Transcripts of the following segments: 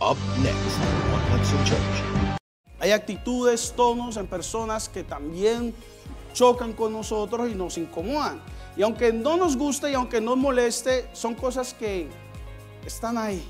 Up next Church. Hay actitudes, tonos en personas que también chocan con nosotros y nos incomodan. Y aunque no nos guste y aunque nos moleste, son cosas que están ahí.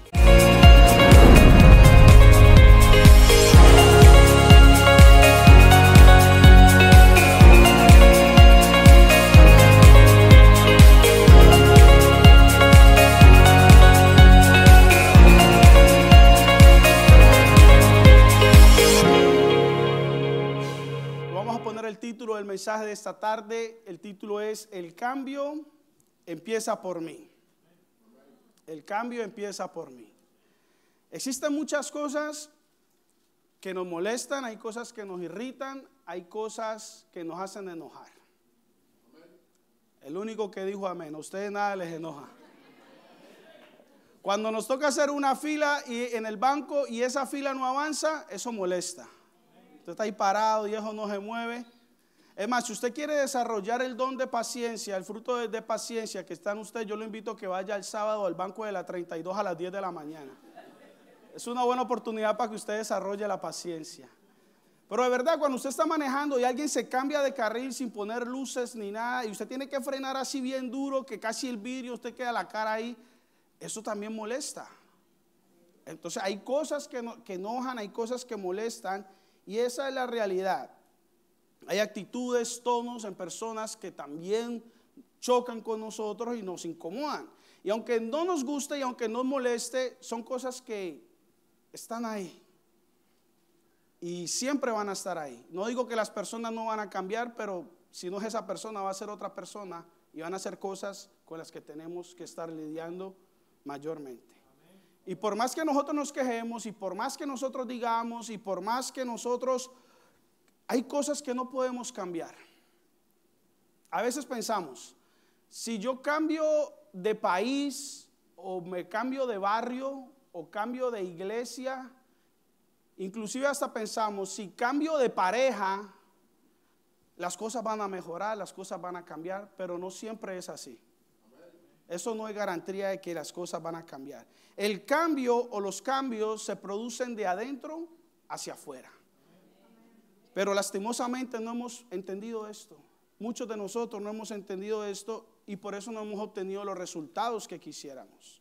título del mensaje de esta tarde. El título es El cambio empieza por mí. El cambio empieza por mí. Existen muchas cosas que nos molestan, hay cosas que nos irritan, hay cosas que nos hacen enojar. El único que dijo amén, a ustedes nada les enoja. Cuando nos toca hacer una fila y en el banco y esa fila no avanza, eso molesta. Usted está ahí parado y eso no se mueve. Es más, si usted quiere desarrollar el don de paciencia, el fruto de, paciencia que está en usted, yo lo invito a que vaya el sábado al banco de la 32 a las 10 de la mañana. Es una buena oportunidad para que usted desarrolle la paciencia. Pero de verdad, cuando usted está manejando y alguien se cambia de carril sin poner luces ni nada, y usted tiene que frenar así bien duro, que casi el vidrio, usted queda la cara ahí, eso también molesta. Entonces hay cosas que, que enojan, hay cosas que molestan, y esa es la realidad. Hay actitudes, tonos en personas que también chocan con nosotros y nos incomodan. Y aunque no nos guste y aunque nos moleste, son cosas que están ahí. Y siempre van a estar ahí. No digo que las personas no van a cambiar, pero si no es esa persona, va a ser otra persona y van a ser cosas con las que tenemos que estar lidiando mayormente. Y por más que nosotros nos quejemos y por más que nosotros digamos y por más que nosotros hay cosas que no podemos cambiar. A veces pensamos, si yo cambio de país o me cambio de barrio o cambio de iglesia, inclusive hasta pensamos, si cambio de pareja, las cosas van a mejorar, las cosas van a cambiar, pero no siempre es así. Eso no es garantía de que las cosas van a cambiar. El cambio o los cambios se producen de adentro hacia afuera. Pero lastimosamente no hemos entendido esto. Muchos de nosotros no hemos entendido esto y por eso no hemos obtenido los resultados que quisiéramos.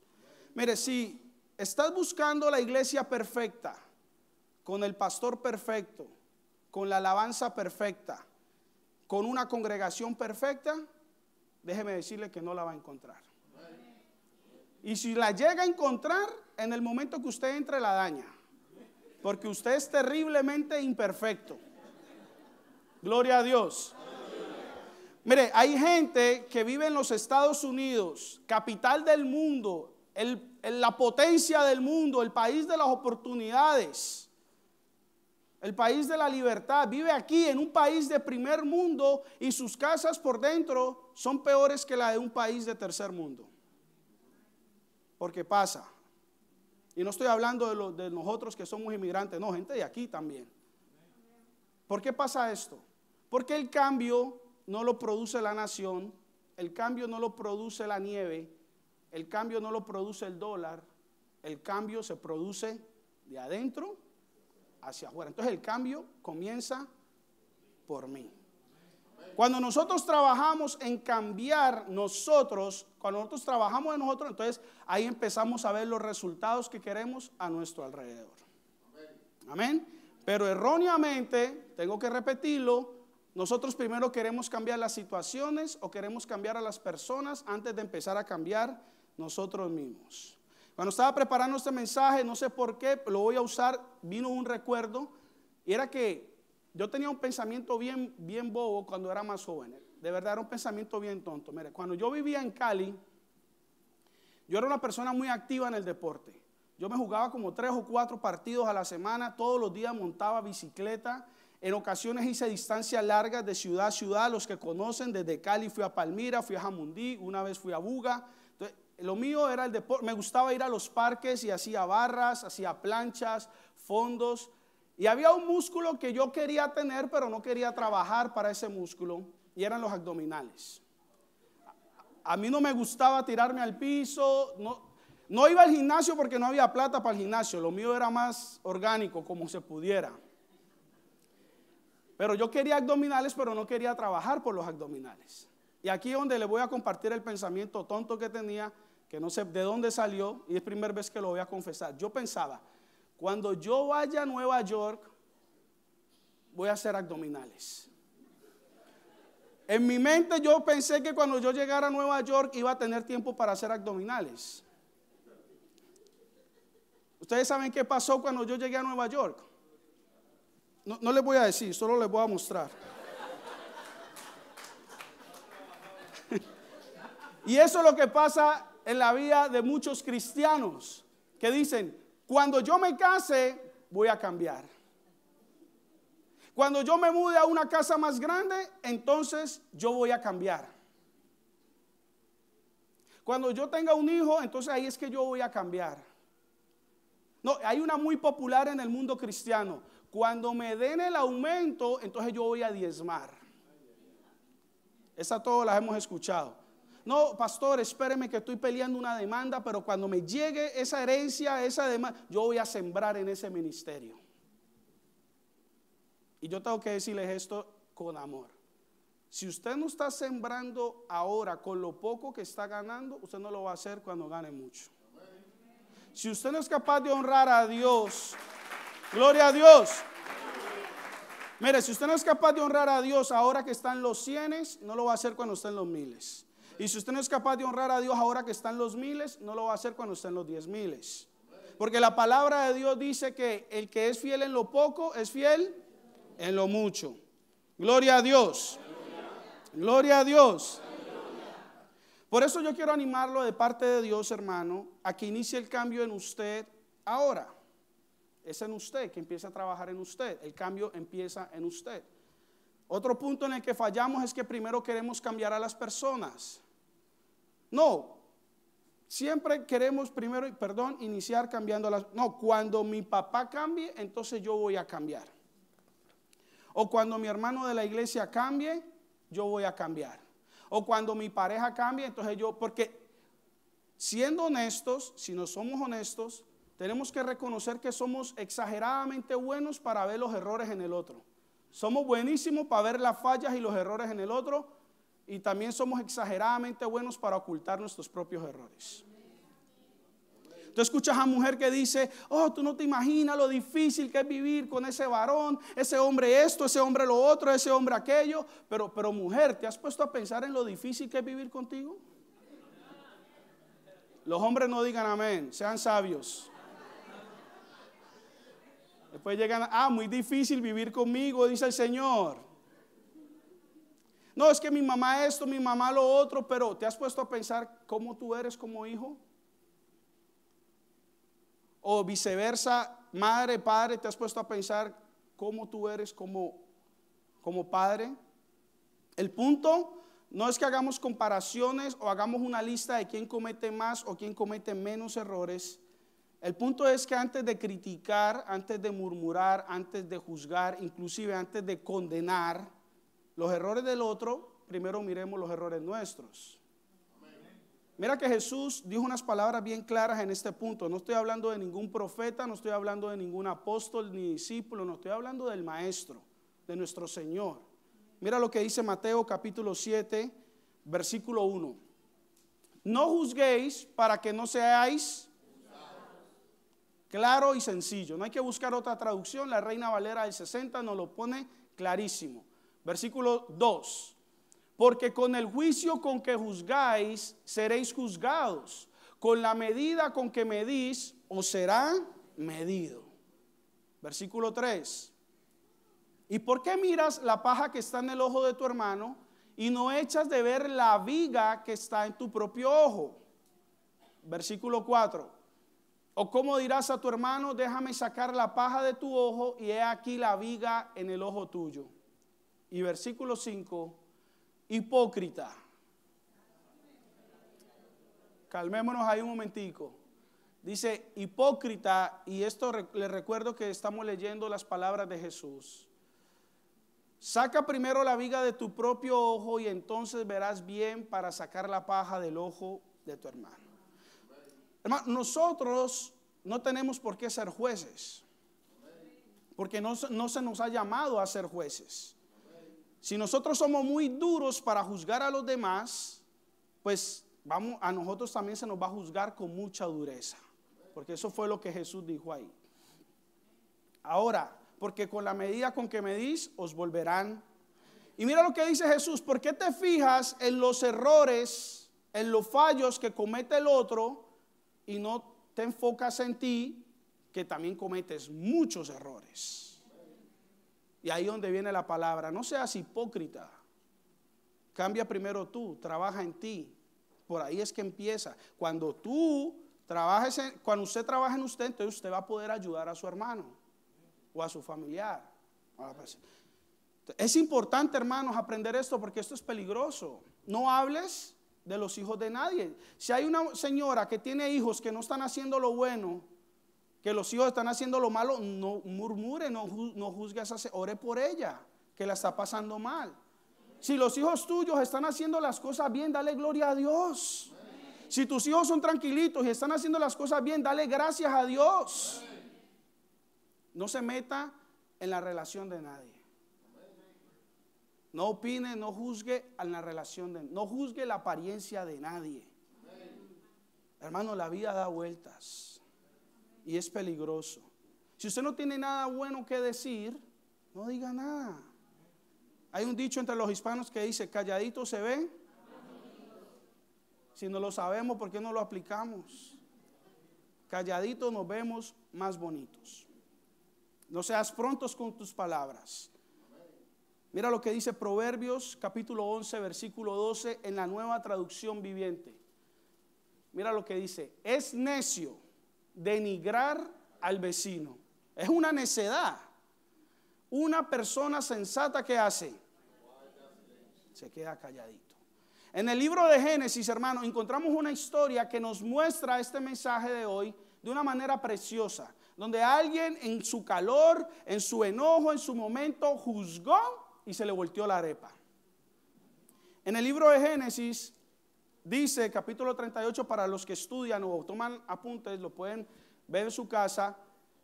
Mire, si estás buscando la iglesia perfecta, con el pastor perfecto, con la alabanza perfecta, con una congregación perfecta, déjeme decirle que no la va a encontrar. Y si la llega a encontrar, en el momento que usted entre la daña, porque usted es terriblemente imperfecto. Gloria a Dios. Mire, hay gente que vive en los Estados Unidos, capital del mundo, la potencia del mundo, el país de las oportunidades, el país de la libertad. Vive aquí en un país de primer mundo y sus casas por dentro son peores que la de un país de tercer mundo. Porque pasa. Y no estoy hablando de, de nosotros que somos inmigrantes, no, gente de aquí también. ¿Por qué pasa esto? Porque el cambio no lo produce la nación, el cambio no lo produce la nieve, el cambio no lo produce el dólar, el cambio se produce de adentro hacia afuera. Entonces el cambio comienza por mí. Cuando nosotros trabajamos en cambiar nosotros, cuando nosotros trabajamos en nosotros, entonces ahí empezamos a ver los resultados que queremos a nuestro alrededor. Amén. Pero erróneamente, tengo que repetirlo, nosotros primero queremos cambiar las situaciones o queremos cambiar a las personas antes de empezar a cambiar nosotros mismos. Cuando estaba preparando este mensaje, no sé por qué, lo voy a usar, vino un recuerdo, y era que yo tenía un pensamiento bien, bien bobo cuando era más joven. De verdad era un pensamiento bien tonto. Mire, cuando yo vivía en Cali, yo era una persona muy activa en el deporte. Yo me jugaba como tres o cuatro partidos a la semana, todos los días montaba bicicleta, en ocasiones hice distancias largas de ciudad a ciudad, los que conocen, desde Cali fui a Palmira, fui a Jamundí, una vez fui a Buga. lo mío era el deporte, me gustaba ir a los parques y hacía barras, hacía planchas, fondos. Y había un músculo que yo quería tener, pero no quería trabajar para ese músculo, y eran los abdominales. A mí no me gustaba tirarme al piso, no, no iba al gimnasio porque no había plata para el gimnasio, lo mío era más orgánico, como se pudiera. Pero yo quería abdominales, pero no quería trabajar por los abdominales. Y aquí es donde le voy a compartir el pensamiento tonto que tenía, que no sé de dónde salió, y es primera vez que lo voy a confesar. Yo pensaba, cuando yo vaya a Nueva York, voy a hacer abdominales. En mi mente yo pensé que cuando yo llegara a Nueva York iba a tener tiempo para hacer abdominales. Ustedes saben qué pasó cuando yo llegué a Nueva York. No, les voy a decir, solo les voy a mostrar. y eso es lo que pasa en la vida de muchos cristianos que dicen, cuando yo me case, voy a cambiar. Cuando yo me mude a una casa más grande, entonces yo voy a cambiar. Cuando yo tenga un hijo, entonces ahí es que yo voy a cambiar. No, hay una muy popular en el mundo cristiano. Cuando me den el aumento, entonces yo voy a diezmar. Esa todas las hemos escuchado. No, pastor, espéreme que estoy peleando una demanda, pero cuando me llegue esa herencia, esa demanda, yo voy a sembrar en ese ministerio. Y yo tengo que decirles esto con amor. Si usted no está sembrando ahora con lo poco que está ganando, usted no lo va a hacer cuando gane mucho. Si usted no es capaz de honrar a Dios Gloria a Dios. Mire, si usted no es capaz de honrar a Dios ahora que está en los cienes, no lo va a hacer cuando está en los miles. Y si usted no es capaz de honrar a Dios ahora que está en los miles, no lo va a hacer cuando está en los diez miles. Porque la palabra de Dios dice que el que es fiel en lo poco es fiel en lo mucho. Gloria a Dios. Gloria a Dios. Por eso yo quiero animarlo de parte de Dios, hermano, a que inicie el cambio en usted ahora. Es en usted que empieza a trabajar en usted. El cambio empieza en usted. Otro punto en el que fallamos es que primero queremos cambiar a las personas. No, siempre queremos primero, perdón, iniciar cambiando a las... No, cuando mi papá cambie, entonces yo voy a cambiar. O cuando mi hermano de la iglesia cambie, yo voy a cambiar. O cuando mi pareja cambie, entonces yo, porque siendo honestos, si no somos honestos, tenemos que reconocer que somos exageradamente buenos para ver los errores en el otro. Somos buenísimos para ver las fallas y los errores en el otro y también somos exageradamente buenos para ocultar nuestros propios errores. Tú escuchas a mujer que dice, oh, tú no te imaginas lo difícil que es vivir con ese varón, ese hombre esto, ese hombre lo otro, ese hombre aquello. Pero, pero mujer, ¿te has puesto a pensar en lo difícil que es vivir contigo? Los hombres no digan amén, sean sabios. Después llegan, ah, muy difícil vivir conmigo, dice el Señor. No, es que mi mamá esto, mi mamá lo otro, pero ¿te has puesto a pensar cómo tú eres como hijo? O viceversa, madre, padre, ¿te has puesto a pensar cómo tú eres como, como padre? El punto no es que hagamos comparaciones o hagamos una lista de quién comete más o quién comete menos errores el punto es que antes de criticar, antes de murmurar, antes de juzgar, inclusive antes de condenar los errores del otro, primero miremos los errores nuestros. Mira que Jesús dijo unas palabras bien claras en este punto. No estoy hablando de ningún profeta, no estoy hablando de ningún apóstol ni discípulo, no estoy hablando del Maestro, de nuestro Señor. Mira lo que dice Mateo capítulo 7, versículo 1. No juzguéis para que no seáis claro y sencillo. No hay que buscar otra traducción, la Reina Valera del 60 nos lo pone clarísimo. Versículo 2. Porque con el juicio con que juzgáis, seréis juzgados. Con la medida con que medís, os será medido. Versículo 3. ¿Y por qué miras la paja que está en el ojo de tu hermano y no echas de ver la viga que está en tu propio ojo? Versículo 4. ¿O cómo dirás a tu hermano, déjame sacar la paja de tu ojo y he aquí la viga en el ojo tuyo? Y versículo 5, hipócrita. Calmémonos ahí un momentico. Dice, hipócrita, y esto le recuerdo que estamos leyendo las palabras de Jesús. Saca primero la viga de tu propio ojo y entonces verás bien para sacar la paja del ojo de tu hermano nosotros no tenemos por qué ser jueces, porque no, se nos ha llamado a ser jueces. Si nosotros somos muy duros para juzgar a los demás, pues vamos, a nosotros también se nos va a juzgar con mucha dureza, porque eso fue lo que Jesús dijo ahí. Ahora, porque con la medida con que medís, os volverán. Y mira lo que dice Jesús, ¿por qué te fijas en los errores, en los fallos que comete el otro? y no te enfocas en ti, que también cometes muchos errores. Y ahí donde viene la palabra, no seas hipócrita. Cambia primero tú, trabaja en ti. Por ahí es que empieza. Cuando tú trabajes, en, cuando usted trabaja en usted, entonces usted va a poder ayudar a su hermano o a su familiar. Es importante, hermanos, aprender esto porque esto es peligroso. No hables de los hijos de nadie. Si hay una señora que tiene hijos que no están haciendo lo bueno, que los hijos están haciendo lo malo, no murmure, no, no juzgue ore por ella, que la está pasando mal. Si los hijos tuyos están haciendo las cosas bien, dale gloria a Dios. Si tus hijos son tranquilitos y están haciendo las cosas bien, dale gracias a Dios. No se meta en la relación de nadie. No opine, no juzgue a la relación de, no juzgue la apariencia de nadie. Hermano, la vida da vueltas y es peligroso. Si usted no tiene nada bueno que decir, no diga nada. Hay un dicho entre los hispanos que dice, calladito se ve Si no lo sabemos, ¿por qué no lo aplicamos? calladito nos vemos más bonitos. No seas prontos con tus palabras Mira lo que dice Proverbios capítulo 11, versículo 12 en la nueva traducción viviente. Mira lo que dice, es necio denigrar al vecino. Es una necedad. Una persona sensata que hace se queda calladito. En el libro de Génesis, hermano, encontramos una historia que nos muestra este mensaje de hoy de una manera preciosa, donde alguien en su calor, en su enojo, en su momento juzgó y se le volteó la arepa. En el libro de Génesis dice, capítulo 38, para los que estudian o toman apuntes, lo pueden ver en su casa,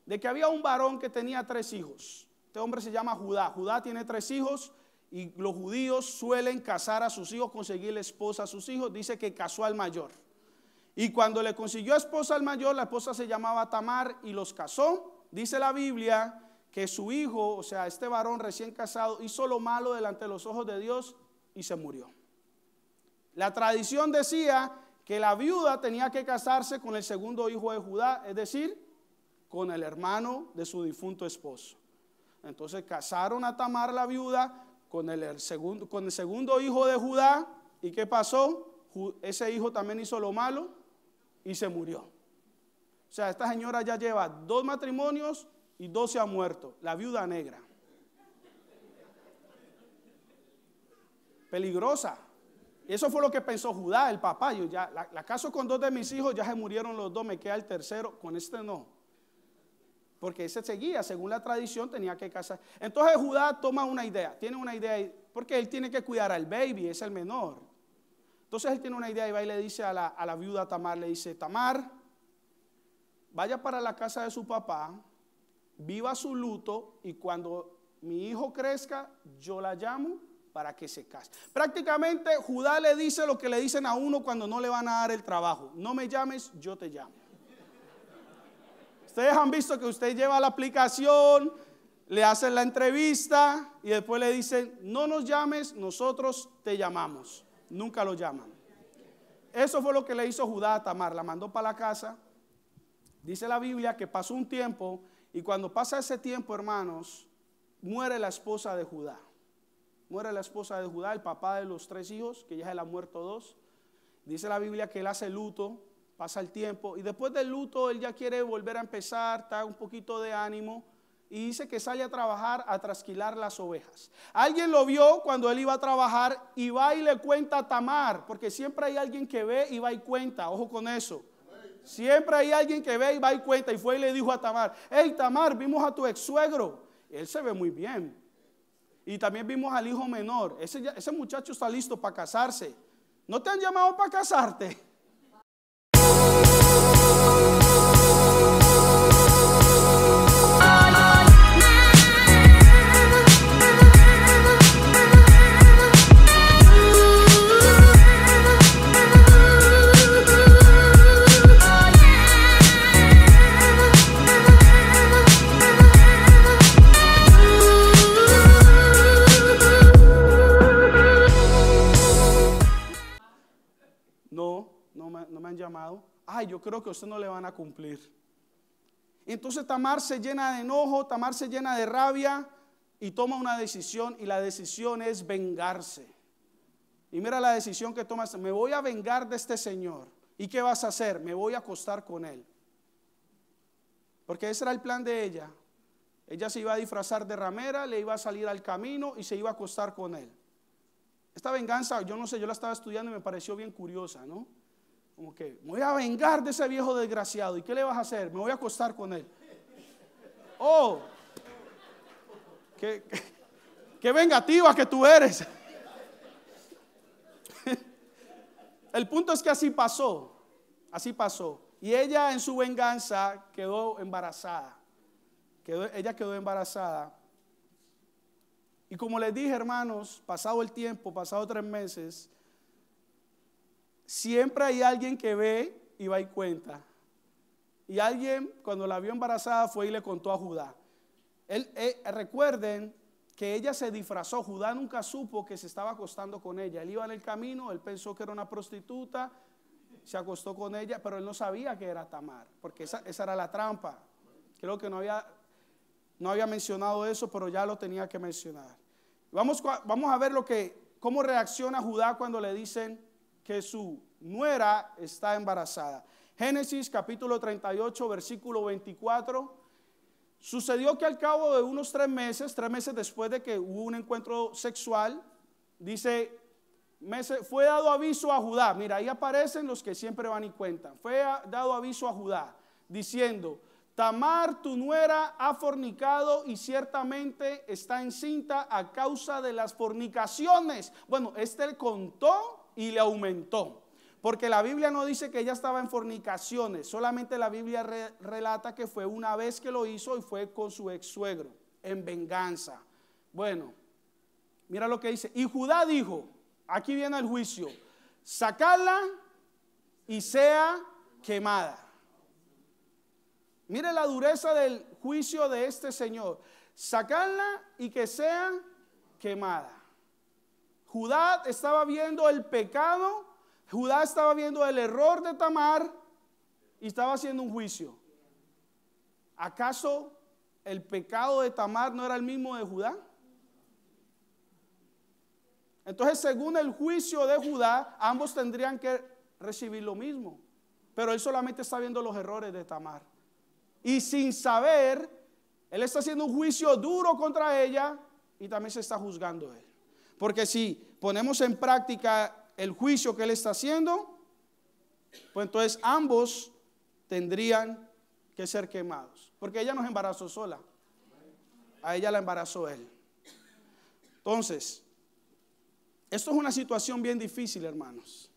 de que había un varón que tenía tres hijos. Este hombre se llama Judá. Judá tiene tres hijos y los judíos suelen casar a sus hijos, conseguirle esposa a sus hijos. Dice que casó al mayor. Y cuando le consiguió esposa al mayor, la esposa se llamaba Tamar y los casó. Dice la Biblia que su hijo, o sea, este varón recién casado, hizo lo malo delante de los ojos de Dios y se murió. La tradición decía que la viuda tenía que casarse con el segundo hijo de Judá, es decir, con el hermano de su difunto esposo. Entonces casaron a Tamar la viuda con el, segundo, con el segundo hijo de Judá. ¿Y qué pasó? Ese hijo también hizo lo malo y se murió. O sea, esta señora ya lleva dos matrimonios y dos se ha muerto. La viuda negra. Peligrosa. Y eso fue lo que pensó Judá, el papá. Yo ya la, caso con dos de mis hijos, ya se murieron los dos, me queda el tercero, con este no. Porque ese seguía, según la tradición, tenía que casar. Entonces Judá toma una idea, tiene una idea, porque él tiene que cuidar al baby, es el menor. Entonces él tiene una idea y va y le dice a la, a la viuda Tamar, le dice, Tamar, vaya para la casa de su papá, viva su luto y cuando mi hijo crezca, yo la llamo para que se case. Prácticamente Judá le dice lo que le dicen a uno cuando no le van a dar el trabajo. No me llames, yo te llamo. Ustedes han visto que usted lleva la aplicación, le hacen la entrevista y después le dicen, no nos llames, nosotros te llamamos. Nunca lo llaman. Eso fue lo que le hizo Judá a Tamar, la mandó para la casa. Dice la Biblia que pasó un tiempo y cuando pasa ese tiempo, hermanos, muere la esposa de Judá. Muere la esposa de Judá, el papá de los tres hijos, que ya se le ha muerto dos. Dice la Biblia que él hace luto, pasa el tiempo, y después del luto él ya quiere volver a empezar, está un poquito de ánimo, y dice que sale a trabajar a trasquilar las ovejas. Alguien lo vio cuando él iba a trabajar y va y le cuenta a Tamar, porque siempre hay alguien que ve y va y cuenta, ojo con eso. Siempre hay alguien que ve y va y cuenta. Y fue y le dijo a Tamar, hey Tamar, vimos a tu ex suegro. Él se ve muy bien. Y también vimos al hijo menor. Ese, ese muchacho está listo para casarse. ¿No te han llamado para casarte? ay, yo creo que a usted no le van a cumplir. entonces Tamar se llena de enojo, Tamar se llena de rabia y toma una decisión y la decisión es vengarse. Y mira la decisión que tomas, me voy a vengar de este señor. ¿Y qué vas a hacer? Me voy a acostar con él. Porque ese era el plan de ella. Ella se iba a disfrazar de ramera, le iba a salir al camino y se iba a acostar con él. Esta venganza, yo no sé, yo la estaba estudiando y me pareció bien curiosa, ¿no? como que me voy a vengar de ese viejo desgraciado. ¿Y qué le vas a hacer? Me voy a acostar con él. Oh, qué, vengativa que tú eres. El punto es que así pasó, así pasó. Y ella en su venganza quedó embarazada. ella quedó embarazada. Y como les dije, hermanos, pasado el tiempo, pasado tres meses, siempre hay alguien que ve y va y cuenta. Y alguien, cuando la vio embarazada, fue y le contó a Judá. Él, eh, recuerden que ella se disfrazó. Judá nunca supo que se estaba acostando con ella. Él iba en el camino, él pensó que era una prostituta, se acostó con ella, pero él no sabía que era Tamar, porque esa, era la trampa. Creo que no había, no había mencionado eso, pero ya lo tenía que mencionar. Vamos, vamos a ver lo que, cómo reacciona Judá cuando le dicen, que su nuera está embarazada. Génesis capítulo 38, versículo 24. Sucedió que al cabo de unos tres meses, tres meses después de que hubo un encuentro sexual, dice, fue dado aviso a Judá. Mira, ahí aparecen los que siempre van y cuentan. Fue dado aviso a Judá diciendo, Tamar, tu nuera, ha fornicado y ciertamente está encinta a causa de las fornicaciones. Bueno, este contó y le aumentó. Porque la Biblia no dice que ella estaba en fornicaciones, solamente la Biblia relata que fue una vez que lo hizo y fue con su ex suegro, en venganza. Bueno, mira lo que dice. Y Judá dijo, aquí viene el juicio, sacadla y sea quemada. Mire la dureza del juicio de este Señor, sacadla y que sea quemada. Judá estaba viendo el pecado, Judá estaba viendo el error de Tamar y estaba haciendo un juicio. ¿Acaso el pecado de Tamar no era el mismo de Judá? Entonces, según el juicio de Judá, ambos tendrían que recibir lo mismo. Pero él solamente está viendo los errores de Tamar. Y sin saber, él está haciendo un juicio duro contra ella y también se está juzgando él. Porque si ponemos en práctica el juicio que Él está haciendo, pues entonces ambos tendrían que ser quemados. Porque ella nos embarazó sola. A ella la embarazó Él. Entonces, esto es una situación bien difícil, hermanos.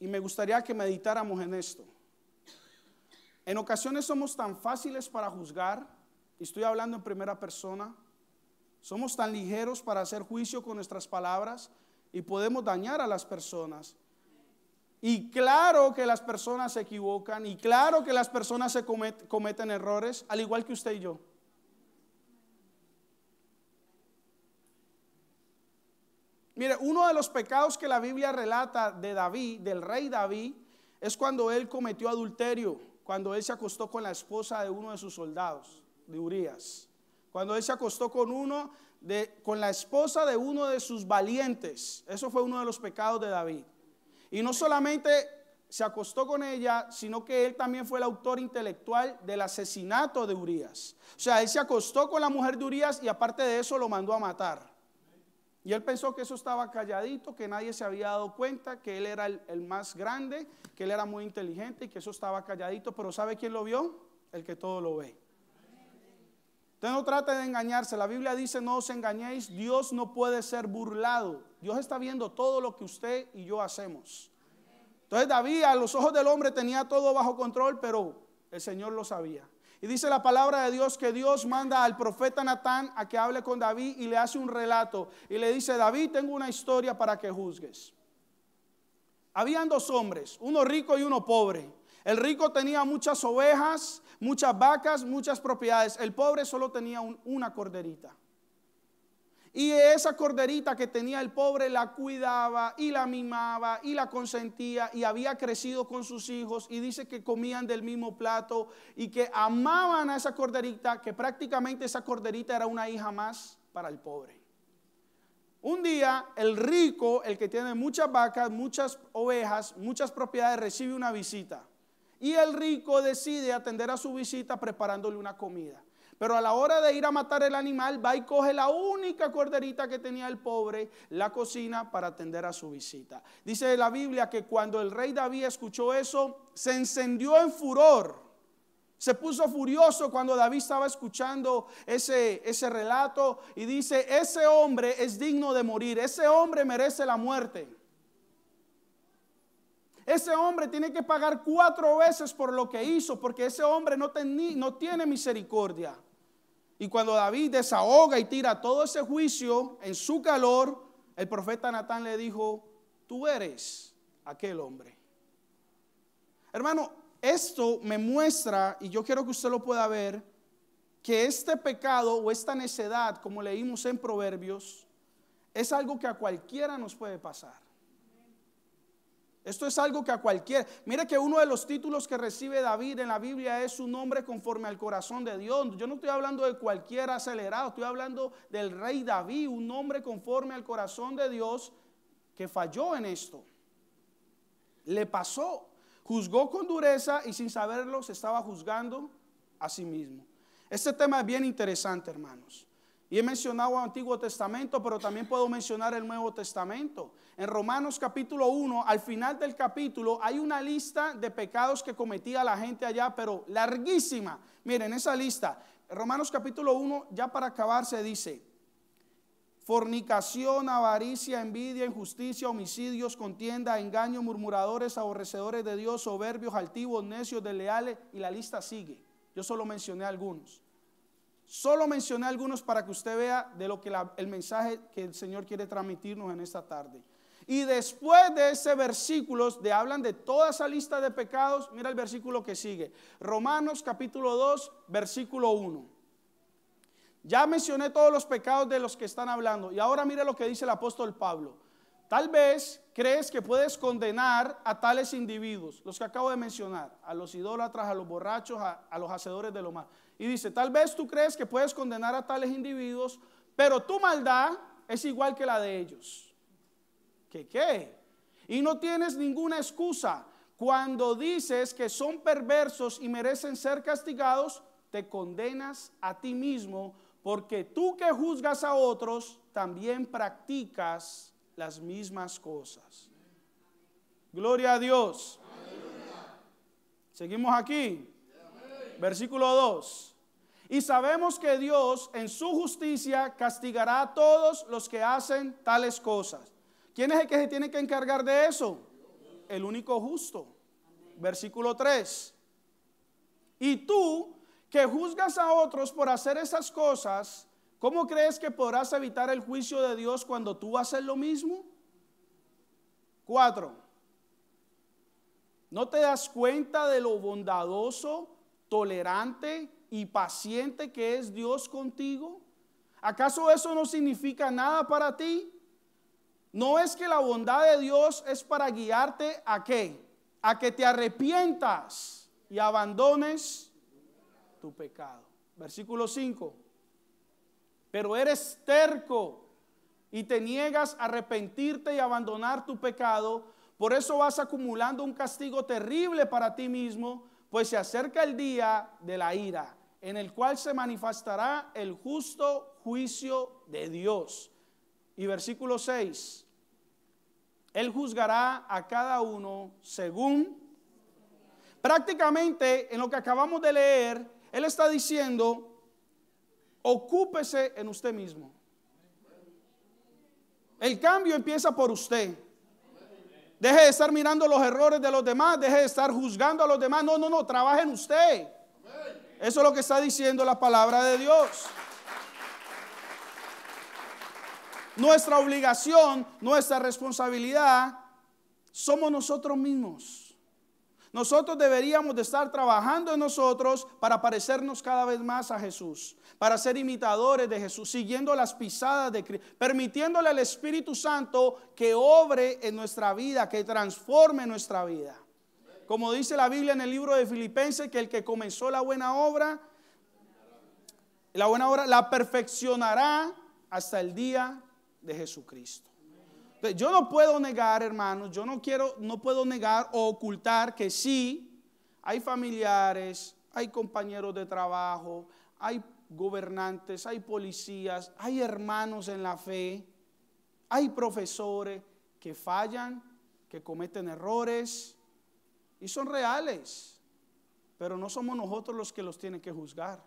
Y me gustaría que meditáramos en esto. En ocasiones somos tan fáciles para juzgar, y estoy hablando en primera persona, somos tan ligeros para hacer juicio con nuestras palabras y podemos dañar a las personas. Y claro que las personas se equivocan y claro que las personas se cometen, errores, al igual que usted y yo. Mire, uno de los pecados que la Biblia relata de David, del rey David, es cuando él cometió adulterio, cuando él se acostó con la esposa de uno de sus soldados, de Urias cuando él se acostó con uno, de, con la esposa de uno de sus valientes. Eso fue uno de los pecados de David. Y no solamente se acostó con ella, sino que él también fue el autor intelectual del asesinato de Urias. O sea, él se acostó con la mujer de Urias y aparte de eso lo mandó a matar. Y él pensó que eso estaba calladito, que nadie se había dado cuenta, que él era el más grande, que él era muy inteligente y que eso estaba calladito, pero ¿sabe quién lo vio? El que todo lo ve. Usted no trate de engañarse. La Biblia dice, no os engañéis, Dios no puede ser burlado. Dios está viendo todo lo que usted y yo hacemos. Entonces David a los ojos del hombre tenía todo bajo control, pero el Señor lo sabía. Y dice la palabra de Dios que Dios manda al profeta Natán a que hable con David y le hace un relato. Y le dice, David, tengo una historia para que juzgues. Habían dos hombres, uno rico y uno pobre. El rico tenía muchas ovejas, muchas vacas, muchas propiedades. El pobre solo tenía una corderita. Y esa corderita que tenía el pobre la cuidaba y la mimaba y la consentía y había crecido con sus hijos y dice que comían del mismo plato y que amaban a esa corderita, que prácticamente esa corderita era una hija más para el pobre. Un día el rico, el que tiene muchas vacas, muchas ovejas, muchas propiedades, recibe una visita. Y el rico decide atender a su visita preparándole una comida. Pero a la hora de ir a matar el animal, va y coge la única corderita que tenía el pobre, la cocina para atender a su visita. Dice la Biblia que cuando el rey David escuchó eso, se encendió en furor. Se puso furioso cuando David estaba escuchando ese, ese relato y dice, ese hombre es digno de morir, ese hombre merece la muerte. Ese hombre tiene que pagar cuatro veces por lo que hizo, porque ese hombre no, tiene misericordia. Y cuando David desahoga y tira todo ese juicio en su calor, el profeta Natán le dijo, tú eres aquel hombre. Hermano, esto me muestra, y yo quiero que usted lo pueda ver, que este pecado o esta necedad, como leímos en Proverbios, es algo que a cualquiera nos puede pasar. Esto es algo que a cualquier. Mire que uno de los títulos que recibe David en la Biblia es su nombre conforme al corazón de Dios. Yo no estoy hablando de cualquier acelerado, estoy hablando del rey David, un hombre conforme al corazón de Dios que falló en esto. Le pasó, juzgó con dureza y sin saberlo se estaba juzgando a sí mismo. Este tema es bien interesante, hermanos. Y he mencionado el Antiguo Testamento, pero también puedo mencionar el Nuevo Testamento. En Romanos capítulo 1, al final del capítulo, hay una lista de pecados que cometía la gente allá, pero larguísima. Miren, esa lista. Romanos capítulo 1, ya para acabar, se dice, fornicación, avaricia, envidia, injusticia, homicidios, contienda, engaño, murmuradores, aborrecedores de Dios, soberbios, altivos, necios, desleales, y la lista sigue. Yo solo mencioné algunos. Solo mencioné algunos para que usted vea de lo que el mensaje que el Señor quiere transmitirnos en esta tarde. Y después de ese versículo, de hablan de toda esa lista de pecados, mira el versículo que sigue. Romanos capítulo 2, versículo 1. Ya mencioné todos los pecados de los que están hablando. Y ahora mira lo que dice el apóstol Pablo. Tal vez crees que puedes condenar a tales individuos, los que acabo de mencionar, a los idólatras, a los borrachos, a, los hacedores de lo malo y dice, tal vez tú crees que puedes condenar a tales individuos, pero tu maldad es igual que la de ellos. ¿Qué qué? Y no tienes ninguna excusa. Cuando dices que son perversos y merecen ser castigados, te condenas a ti mismo, porque tú que juzgas a otros, también practicas las mismas cosas. Gloria a Dios. Seguimos aquí versículo 2. Y sabemos que Dios en su justicia castigará a todos los que hacen tales cosas. ¿Quién es el que se tiene que encargar de eso? El único justo. Versículo 3. Y tú que juzgas a otros por hacer esas cosas, ¿cómo crees que podrás evitar el juicio de Dios cuando tú haces lo mismo? 4. ¿No te das cuenta de lo bondadoso tolerante y paciente que es Dios contigo? ¿Acaso eso no significa nada para ti? ¿No es que la bondad de Dios es para guiarte a qué? A que te arrepientas y abandones tu pecado. Versículo 5. Pero eres terco y te niegas a arrepentirte y abandonar tu pecado. Por eso vas acumulando un castigo terrible para ti mismo pues se acerca el día de la ira, en el cual se manifestará el justo juicio de Dios. Y versículo 6, Él juzgará a cada uno según... Prácticamente en lo que acabamos de leer, Él está diciendo, ocúpese en usted mismo. El cambio empieza por usted. Deje de estar mirando los errores de los demás, deje de estar juzgando a los demás. No, no, no, trabaje en usted. Eso es lo que está diciendo la palabra de Dios. Nuestra obligación, nuestra responsabilidad, somos nosotros mismos. Nosotros deberíamos de estar trabajando en nosotros para parecernos cada vez más a Jesús, para ser imitadores de Jesús, siguiendo las pisadas de Cristo, permitiéndole al Espíritu Santo que obre en nuestra vida, que transforme nuestra vida. Como dice la Biblia en el libro de Filipenses, que el que comenzó la buena obra, la buena obra la perfeccionará hasta el día de Jesucristo. Yo no puedo negar, hermanos, yo no quiero, no puedo negar o ocultar que sí hay familiares, hay compañeros de trabajo, hay gobernantes, hay policías, hay hermanos en la fe, hay profesores que fallan, que cometen errores y son reales, pero no somos nosotros los que los tienen que juzgar.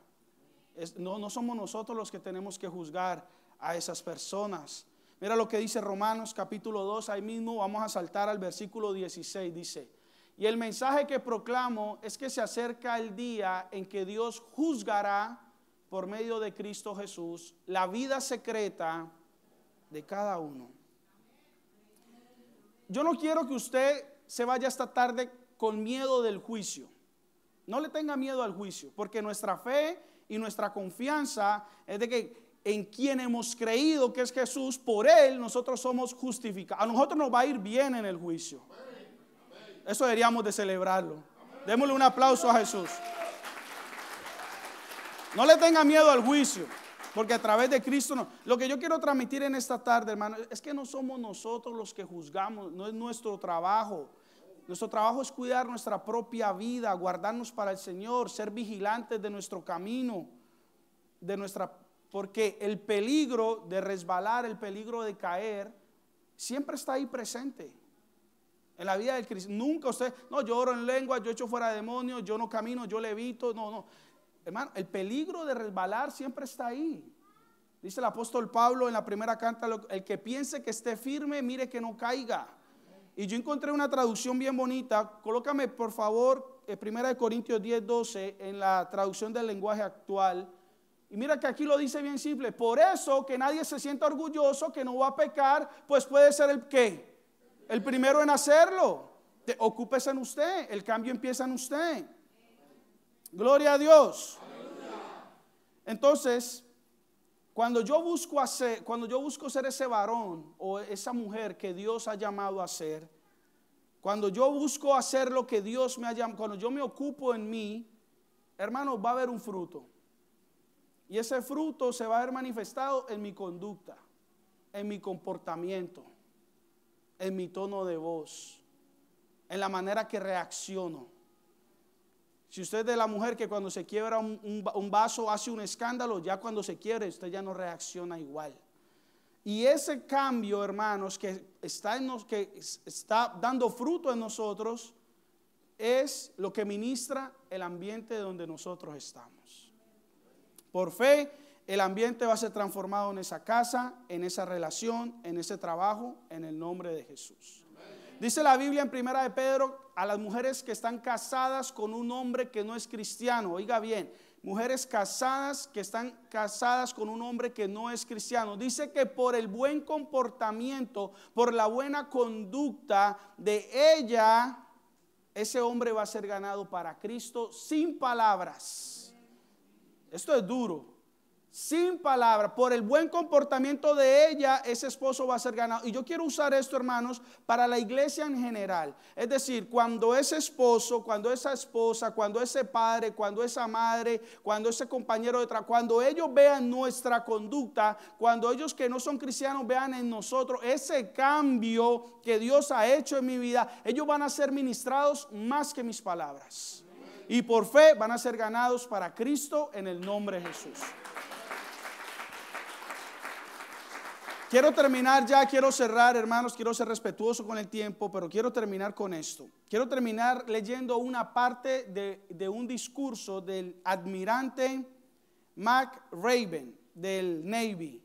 no somos nosotros los que tenemos que juzgar a esas personas. Mira lo que dice Romanos capítulo 2, ahí mismo vamos a saltar al versículo 16, dice, y el mensaje que proclamo es que se acerca el día en que Dios juzgará por medio de Cristo Jesús la vida secreta de cada uno. Yo no quiero que usted se vaya esta tarde con miedo del juicio. No le tenga miedo al juicio, porque nuestra fe y nuestra confianza es de que en quien hemos creído que es Jesús, por Él nosotros somos justificados. A nosotros nos va a ir bien en el juicio. Eso deberíamos de celebrarlo. Démosle un aplauso a Jesús. No le tenga miedo al juicio, porque a través de Cristo Lo que yo quiero transmitir en esta tarde, hermano, es que no somos nosotros los que juzgamos, no es nuestro trabajo. Nuestro trabajo es cuidar nuestra propia vida, guardarnos para el Señor, ser vigilantes de nuestro camino, de nuestra porque el peligro de resbalar, el peligro de caer, siempre está ahí presente. En la vida del Cristo nunca usted, no, yo oro en lengua, yo echo fuera demonios, yo no camino, yo levito, no, no. Hermano, el peligro de resbalar siempre está ahí. Dice el apóstol Pablo en la primera carta, el que piense que esté firme, mire que no caiga. Y yo encontré una traducción bien bonita, colócame por favor, eh, primera de Corintios 10, 12, en la traducción del lenguaje actual. Y mira que aquí lo dice bien simple. Por eso que nadie se sienta orgulloso, que no va a pecar, pues puede ser el que, el primero en hacerlo. Te, ocúpese en usted, el cambio empieza en usted. Gloria a Dios. Entonces, cuando yo busco hacer, cuando yo busco ser ese varón o esa mujer que Dios ha llamado a ser, cuando yo busco hacer lo que Dios me ha llamado, cuando yo me ocupo en mí, hermano, va a haber un fruto. Y ese fruto se va a ver manifestado en mi conducta, en mi comportamiento, en mi tono de voz, en la manera que reacciono. Si usted es de la mujer que cuando se quiebra un, vaso hace un escándalo, ya cuando se quiebre usted ya no reacciona igual. Y ese cambio, hermanos, que está dando fruto en nosotros, es lo que ministra el ambiente donde nosotros estamos. Por fe, el ambiente va a ser transformado en esa casa, en esa relación, en ese trabajo, en el nombre de Jesús. Dice la Biblia en Primera de Pedro a las mujeres que están casadas con un hombre que no es cristiano. Oiga bien, mujeres casadas que están casadas con un hombre que no es cristiano. Dice que por el buen comportamiento, por la buena conducta de ella, ese hombre va a ser ganado para Cristo sin palabras esto es duro, sin palabra, por el buen comportamiento de ella, ese esposo va a ser ganado. Y yo quiero usar esto, hermanos, para la iglesia en general. Es decir, cuando ese esposo, cuando esa esposa, cuando ese padre, cuando esa madre, cuando ese compañero de trabajo, cuando ellos vean nuestra conducta, cuando ellos que no son cristianos vean en nosotros ese cambio que Dios ha hecho en mi vida, ellos van a ser ministrados más que mis palabras y por fe van a ser ganados para Cristo en el nombre de Jesús. Quiero terminar ya, quiero cerrar, hermanos, quiero ser respetuoso con el tiempo, pero quiero terminar con esto. Quiero terminar leyendo una parte de, un discurso del admirante Mac Raven del Navy.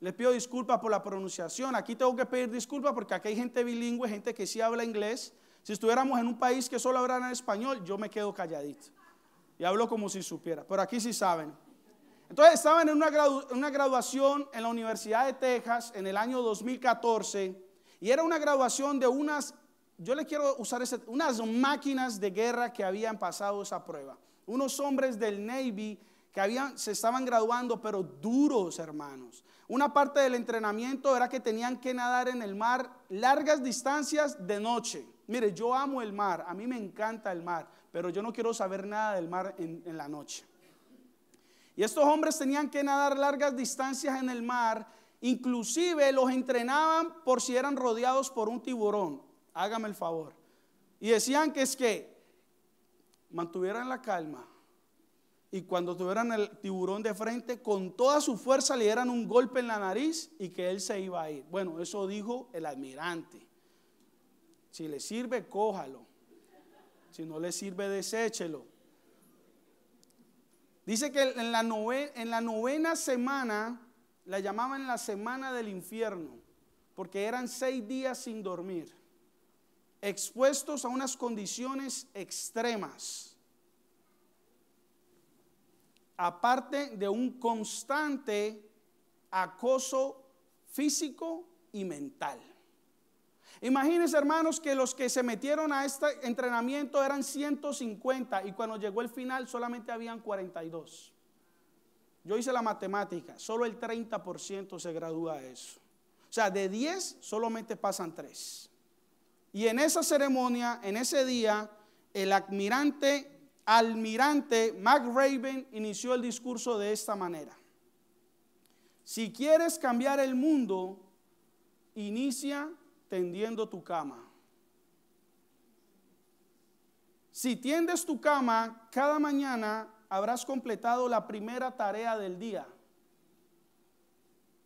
le pido disculpas por la pronunciación. Aquí tengo que pedir disculpas porque aquí hay gente bilingüe, gente que sí habla inglés si estuviéramos en un país que solo hablara español, yo me quedo calladito. Y hablo como si supiera. Pero aquí sí saben. Entonces estaban en una, una graduación en la Universidad de Texas en el año 2014. Y era una graduación de unas, yo le quiero usar ese, unas máquinas de guerra que habían pasado esa prueba. Unos hombres del Navy que habían, se estaban graduando, pero duros, hermanos. Una parte del entrenamiento era que tenían que nadar en el mar largas distancias de noche. Mire, yo amo el mar, a mí me encanta el mar, pero yo no quiero saber nada del mar en, la noche. Y estos hombres tenían que nadar largas distancias en el mar, inclusive los entrenaban por si eran rodeados por un tiburón, hágame el favor. Y decían que es que mantuvieran la calma y cuando tuvieran el tiburón de frente, con toda su fuerza le dieran un golpe en la nariz y que él se iba a ir. Bueno, eso dijo el almirante. Si le sirve, cójalo. Si no le sirve, deséchelo. Dice que en la, novena, semana, la llamaban la semana del infierno, porque eran seis días sin dormir, expuestos a unas condiciones extremas, aparte de un constante acoso físico y mental. Imagínense, hermanos, que los que se metieron a este entrenamiento eran 150 y cuando llegó el final solamente habían 42. Yo hice la matemática, solo el 30% se gradúa de eso. O sea, de 10 solamente pasan 3. Y en esa ceremonia, en ese día, el almirante, almirante Mac Raven inició el discurso de esta manera. Si quieres cambiar el mundo, inicia tendiendo tu cama. Si tiendes tu cama, cada mañana habrás completado la primera tarea del día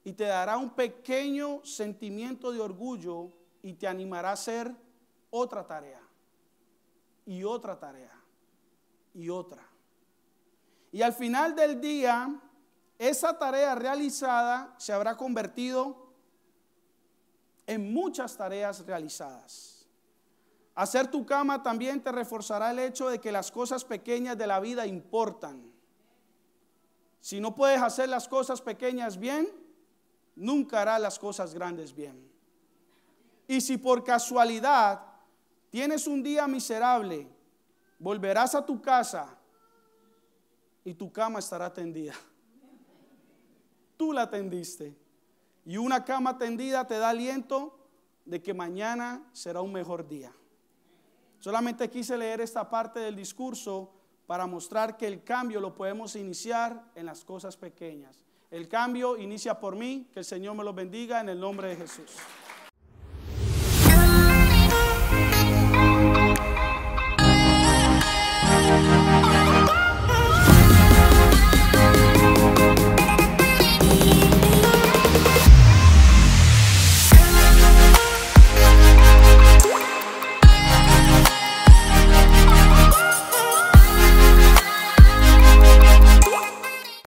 y te dará un pequeño sentimiento de orgullo y te animará a hacer otra tarea y otra tarea y otra. Y al final del día, esa tarea realizada se habrá convertido en muchas tareas realizadas. Hacer tu cama también te reforzará el hecho de que las cosas pequeñas de la vida importan. Si no puedes hacer las cosas pequeñas bien, nunca harás las cosas grandes bien. Y si por casualidad tienes un día miserable, volverás a tu casa y tu cama estará tendida. Tú la tendiste. Y una cama tendida te da aliento de que mañana será un mejor día. Solamente quise leer esta parte del discurso para mostrar que el cambio lo podemos iniciar en las cosas pequeñas. El cambio inicia por mí, que el Señor me lo bendiga en el nombre de Jesús.